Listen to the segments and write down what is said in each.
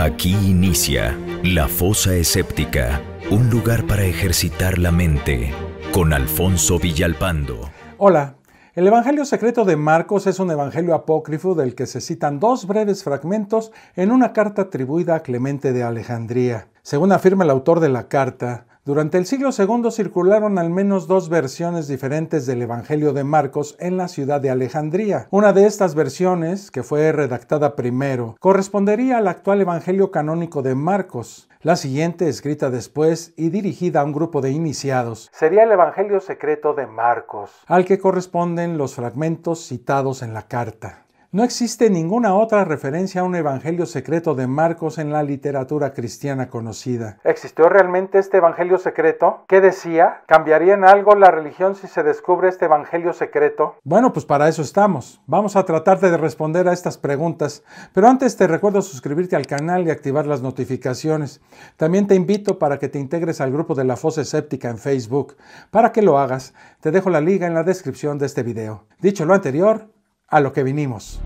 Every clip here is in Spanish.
Aquí inicia La Fosa Escéptica, un lugar para ejercitar la mente, con Alfonso Villalpando. Hola, el Evangelio secreto de Marcos es un evangelio apócrifo del que se citan dos breves fragmentos en una carta atribuida a Clemente de Alejandría. Según afirma el autor de la carta, durante el siglo II circularon al menos dos versiones diferentes del Evangelio de Marcos en la ciudad de Alejandría. Una de estas versiones, que fue redactada primero, correspondería al actual Evangelio canónico de Marcos. La siguiente, escrita después y dirigida a un grupo de iniciados, sería el Evangelio secreto de Marcos, al que corresponden los fragmentos citados en la carta. No existe ninguna otra referencia a un evangelio secreto de Marcos en la literatura cristiana conocida. ¿Existió realmente este evangelio secreto? ¿Qué decía? ¿Cambiaría en algo la religión si se descubre este evangelio secreto? Bueno, pues para eso estamos. Vamos a tratar de responder a estas preguntas. Pero antes te recuerdo suscribirte al canal y activar las notificaciones. También te invito para que te integres al grupo de la fosa escéptica en Facebook. Para que lo hagas, te dejo la liga en la descripción de este video. Dicho lo anterior, a lo que vinimos.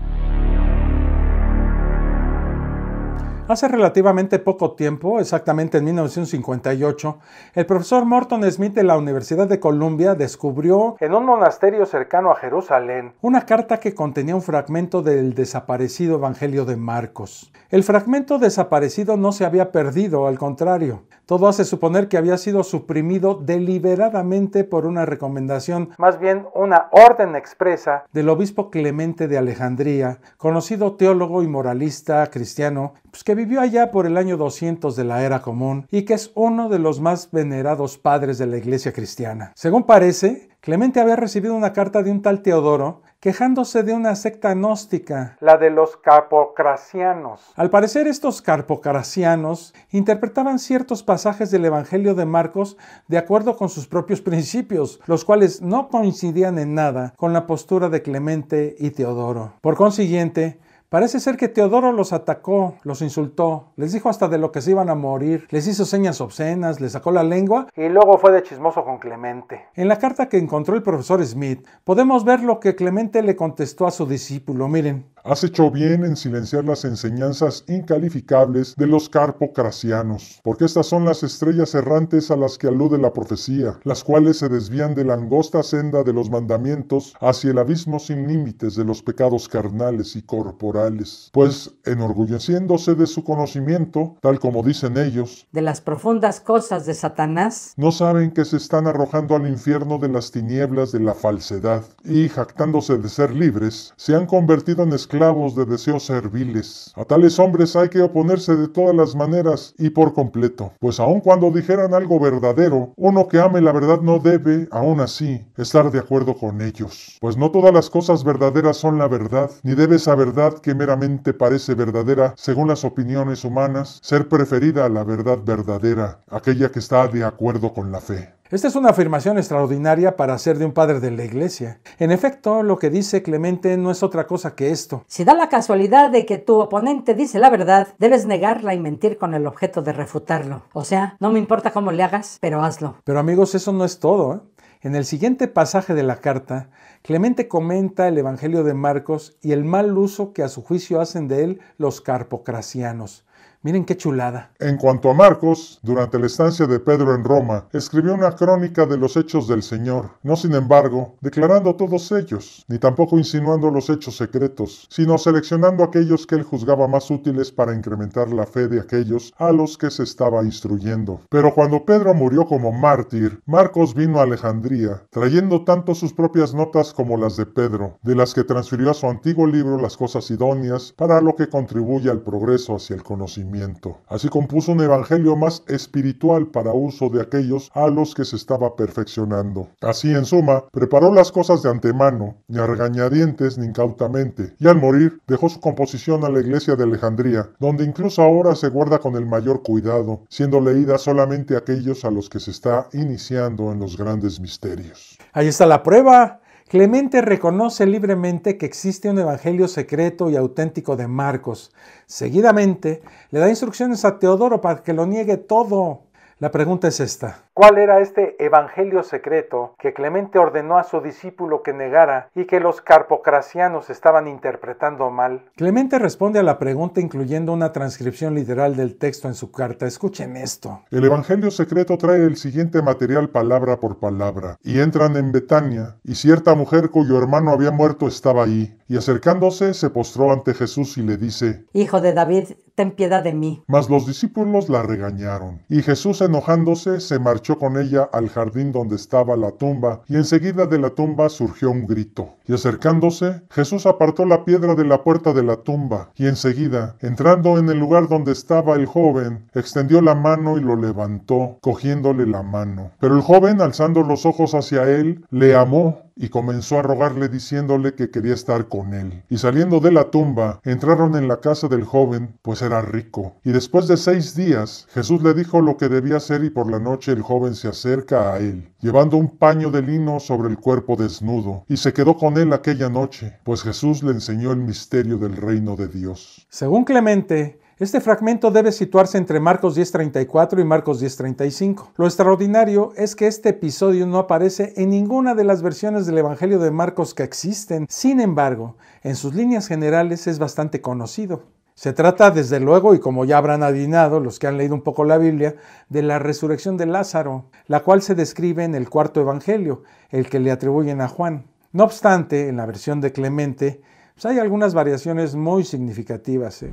Hace relativamente poco tiempo, exactamente en 1958, el profesor Morton Smith de la Universidad de Columbia descubrió en un monasterio cercano a Jerusalén una carta que contenía un fragmento del desaparecido Evangelio de Marcos. El fragmento desaparecido no se había perdido, al contrario, todo hace suponer que había sido suprimido deliberadamente por una recomendación, más bien una orden expresa, del obispo Clemente de Alejandría, conocido teólogo y moralista cristiano, pues, vivió allá por el año 200 de la era común y que es uno de los más venerados padres de la iglesia cristiana. Según parece, Clemente había recibido una carta de un tal Teodoro quejándose de una secta gnóstica, la de los carpocracianos. Al parecer estos carpocracianos interpretaban ciertos pasajes del Evangelio de Marcos de acuerdo con sus propios principios, los cuales no coincidían en nada con la postura de Clemente y Teodoro. Por consiguiente, Parece ser que Teodoro los atacó, los insultó, les dijo hasta de lo que se iban a morir, les hizo señas obscenas, les sacó la lengua y luego fue de chismoso con Clemente. En la carta que encontró el profesor Smith podemos ver lo que Clemente le contestó a su discípulo, miren. Has hecho bien en silenciar las enseñanzas incalificables de los carpocracianos, porque estas son las estrellas errantes a las que alude la profecía, las cuales se desvían de la angosta senda de los mandamientos hacia el abismo sin límites de los pecados carnales y corporales. Pues, enorgulleciéndose de su conocimiento, tal como dicen ellos, de las profundas cosas de Satanás, no saben que se están arrojando al infierno de las tinieblas de la falsedad, y jactándose de ser libres, se han convertido en esclavos clavos de deseos serviles. A tales hombres hay que oponerse de todas las maneras y por completo, pues aun cuando dijeran algo verdadero, uno que ame la verdad no debe, aun así, estar de acuerdo con ellos, pues no todas las cosas verdaderas son la verdad, ni debe esa verdad que meramente parece verdadera, según las opiniones humanas, ser preferida a la verdad verdadera, aquella que está de acuerdo con la fe. Esta es una afirmación extraordinaria para ser de un padre de la iglesia. En efecto, lo que dice Clemente no es otra cosa que esto. Si da la casualidad de que tu oponente dice la verdad, debes negarla y mentir con el objeto de refutarlo. O sea, no me importa cómo le hagas, pero hazlo. Pero amigos, eso no es todo. ¿eh? En el siguiente pasaje de la carta, Clemente comenta el Evangelio de Marcos y el mal uso que a su juicio hacen de él los carpocracianos. Miren qué chulada. En cuanto a Marcos, durante la estancia de Pedro en Roma, escribió una crónica de los hechos del Señor, no sin embargo, declarando todos ellos, ni tampoco insinuando los hechos secretos, sino seleccionando aquellos que él juzgaba más útiles para incrementar la fe de aquellos a los que se estaba instruyendo. Pero cuando Pedro murió como mártir, Marcos vino a Alejandría, trayendo tanto sus propias notas como las de Pedro, de las que transfirió a su antiguo libro las cosas idóneas para lo que contribuye al progreso hacia el conocimiento. Así compuso un evangelio más espiritual para uso de aquellos a los que se estaba perfeccionando. Así, en suma, preparó las cosas de antemano, ni a regañadientes ni incautamente, y al morir dejó su composición a la iglesia de Alejandría, donde incluso ahora se guarda con el mayor cuidado, siendo leída solamente aquellos a los que se está iniciando en los grandes misterios. Ahí está la prueba. Clemente reconoce libremente que existe un evangelio secreto y auténtico de Marcos. Seguidamente, le da instrucciones a Teodoro para que lo niegue todo. La pregunta es esta cuál era este evangelio secreto que Clemente ordenó a su discípulo que negara y que los carpocracianos estaban interpretando mal. Clemente responde a la pregunta incluyendo una transcripción literal del texto en su carta. Escuchen esto. El evangelio secreto trae el siguiente material palabra por palabra. Y entran en Betania, y cierta mujer cuyo hermano había muerto estaba ahí, y acercándose se postró ante Jesús y le dice, Hijo de David, ten piedad de mí. Mas los discípulos la regañaron, y Jesús enojándose se marchó con ella al jardín donde estaba la tumba, y enseguida de la tumba surgió un grito. Y acercándose, Jesús apartó la piedra de la puerta de la tumba, y enseguida, entrando en el lugar donde estaba el joven, extendió la mano y lo levantó, cogiéndole la mano. Pero el joven, alzando los ojos hacia él, le amó y comenzó a rogarle diciéndole que quería estar con él. Y saliendo de la tumba, entraron en la casa del joven, pues era rico. Y después de seis días, Jesús le dijo lo que debía hacer y por la noche el joven se acerca a él, llevando un paño de lino sobre el cuerpo desnudo, y se quedó con él aquella noche, pues Jesús le enseñó el misterio del reino de Dios. Según Clemente, este fragmento debe situarse entre Marcos 10:34 y Marcos 10:35. Lo extraordinario es que este episodio no aparece en ninguna de las versiones del Evangelio de Marcos que existen. Sin embargo, en sus líneas generales es bastante conocido. Se trata, desde luego, y como ya habrán adivinado los que han leído un poco la Biblia, de la resurrección de Lázaro, la cual se describe en el cuarto Evangelio, el que le atribuyen a Juan. No obstante, en la versión de Clemente, pues hay algunas variaciones muy significativas. ¿eh?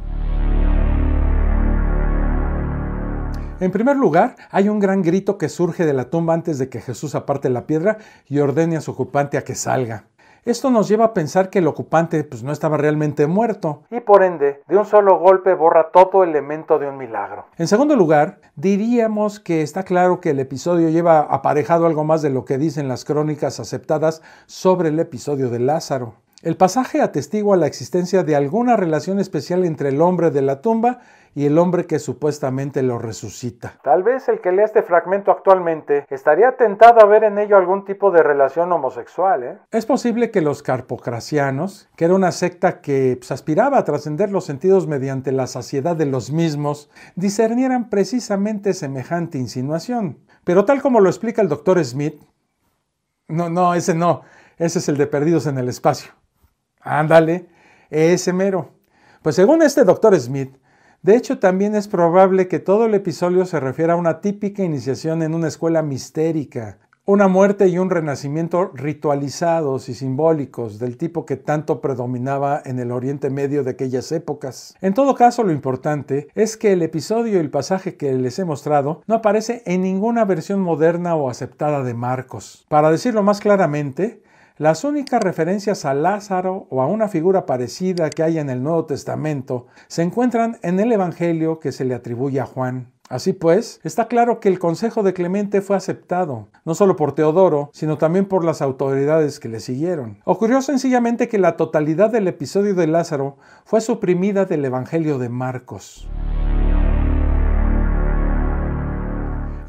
En primer lugar, hay un gran grito que surge de la tumba antes de que Jesús aparte la piedra y ordene a su ocupante a que salga. Esto nos lleva a pensar que el ocupante pues, no estaba realmente muerto. Y por ende, de un solo golpe borra todo elemento de un milagro. En segundo lugar, diríamos que está claro que el episodio lleva aparejado algo más de lo que dicen las crónicas aceptadas sobre el episodio de Lázaro. El pasaje atestigua la existencia de alguna relación especial entre el hombre de la tumba y el hombre que supuestamente lo resucita. Tal vez el que lea este fragmento actualmente estaría tentado a ver en ello algún tipo de relación homosexual. ¿eh? Es posible que los carpocracianos, que era una secta que pues, aspiraba a trascender los sentidos mediante la saciedad de los mismos, discernieran precisamente semejante insinuación. Pero tal como lo explica el doctor Smith, no, no, ese no, ese es el de perdidos en el espacio. Ándale, ese mero. Pues según este doctor Smith, de hecho, también es probable que todo el episodio se refiera a una típica iniciación en una escuela mistérica, una muerte y un renacimiento ritualizados y simbólicos del tipo que tanto predominaba en el Oriente Medio de aquellas épocas. En todo caso, lo importante es que el episodio y el pasaje que les he mostrado no aparece en ninguna versión moderna o aceptada de Marcos. Para decirlo más claramente, las únicas referencias a Lázaro o a una figura parecida que hay en el Nuevo Testamento se encuentran en el Evangelio que se le atribuye a Juan. Así pues, está claro que el consejo de Clemente fue aceptado, no solo por Teodoro, sino también por las autoridades que le siguieron. Ocurrió sencillamente que la totalidad del episodio de Lázaro fue suprimida del Evangelio de Marcos.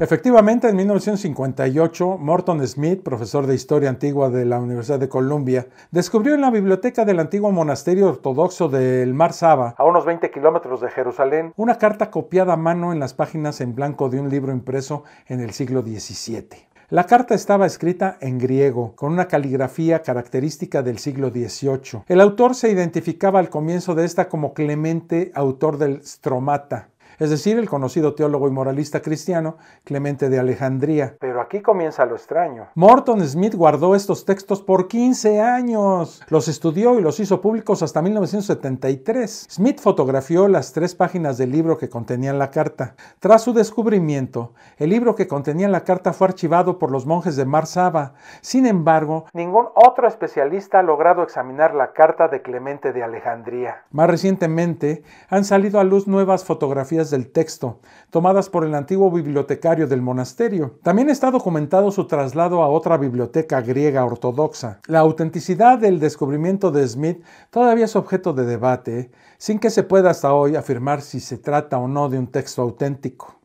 Efectivamente, en 1958, Morton Smith, profesor de Historia Antigua de la Universidad de Columbia, descubrió en la biblioteca del antiguo monasterio ortodoxo del Mar Saba, a unos 20 kilómetros de Jerusalén, una carta copiada a mano en las páginas en blanco de un libro impreso en el siglo XVII. La carta estaba escrita en griego, con una caligrafía característica del siglo XVIII. El autor se identificaba al comienzo de esta como Clemente, autor del Stromata, es decir, el conocido teólogo y moralista cristiano Clemente de Alejandría. Pero aquí comienza lo extraño. Morton Smith guardó estos textos por 15 años. Los estudió y los hizo públicos hasta 1973. Smith fotografió las tres páginas del libro que contenían la carta. Tras su descubrimiento, el libro que contenía la carta fue archivado por los monjes de Marsaba. Sin embargo, ningún otro especialista ha logrado examinar la carta de Clemente de Alejandría. Más recientemente, han salido a luz nuevas fotografías del texto, tomadas por el antiguo bibliotecario del monasterio. También está documentado su traslado a otra biblioteca griega ortodoxa. La autenticidad del descubrimiento de Smith todavía es objeto de debate, sin que se pueda hasta hoy afirmar si se trata o no de un texto auténtico.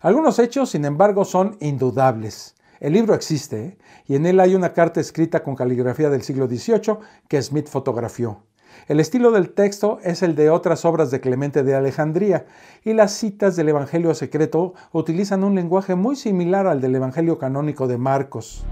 Algunos hechos, sin embargo, son indudables. El libro existe y en él hay una carta escrita con caligrafía del siglo XVIII que Smith fotografió. El estilo del texto es el de otras obras de Clemente de Alejandría y las citas del Evangelio secreto utilizan un lenguaje muy similar al del Evangelio canónico de Marcos.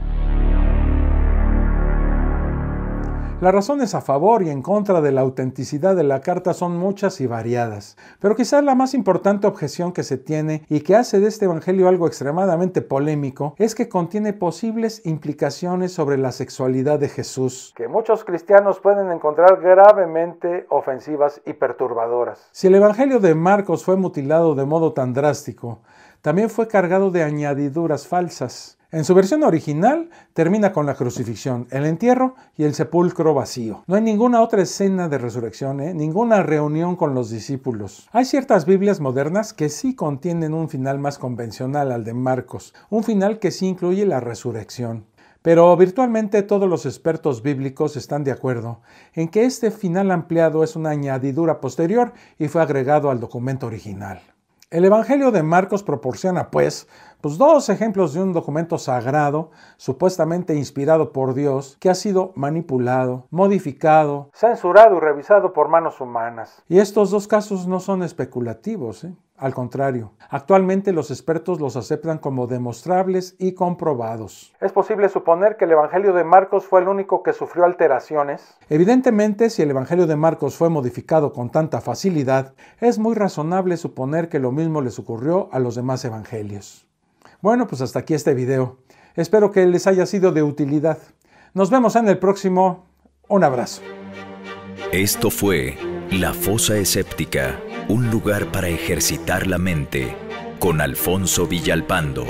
Las razones a favor y en contra de la autenticidad de la carta son muchas y variadas, pero quizás la más importante objeción que se tiene y que hace de este Evangelio algo extremadamente polémico es que contiene posibles implicaciones sobre la sexualidad de Jesús, que muchos cristianos pueden encontrar gravemente ofensivas y perturbadoras. Si el Evangelio de Marcos fue mutilado de modo tan drástico, también fue cargado de añadiduras falsas. En su versión original termina con la crucifixión, el entierro y el sepulcro vacío. No hay ninguna otra escena de resurrección, ¿eh? ninguna reunión con los discípulos. Hay ciertas Biblias modernas que sí contienen un final más convencional al de Marcos, un final que sí incluye la resurrección. Pero virtualmente todos los expertos bíblicos están de acuerdo en que este final ampliado es una añadidura posterior y fue agregado al documento original. El Evangelio de Marcos proporciona, pues, pues dos ejemplos de un documento sagrado, supuestamente inspirado por Dios, que ha sido manipulado, modificado, censurado y revisado por manos humanas. Y estos dos casos no son especulativos, ¿eh? Al contrario, actualmente los expertos los aceptan como demostrables y comprobados. ¿Es posible suponer que el Evangelio de Marcos fue el único que sufrió alteraciones? Evidentemente, si el Evangelio de Marcos fue modificado con tanta facilidad, es muy razonable suponer que lo mismo les ocurrió a los demás evangelios. Bueno, pues hasta aquí este video. Espero que les haya sido de utilidad. Nos vemos en el próximo. Un abrazo. Esto fue La Fosa Escéptica, un lugar para ejercitar la mente, con Alfonso Villalpando.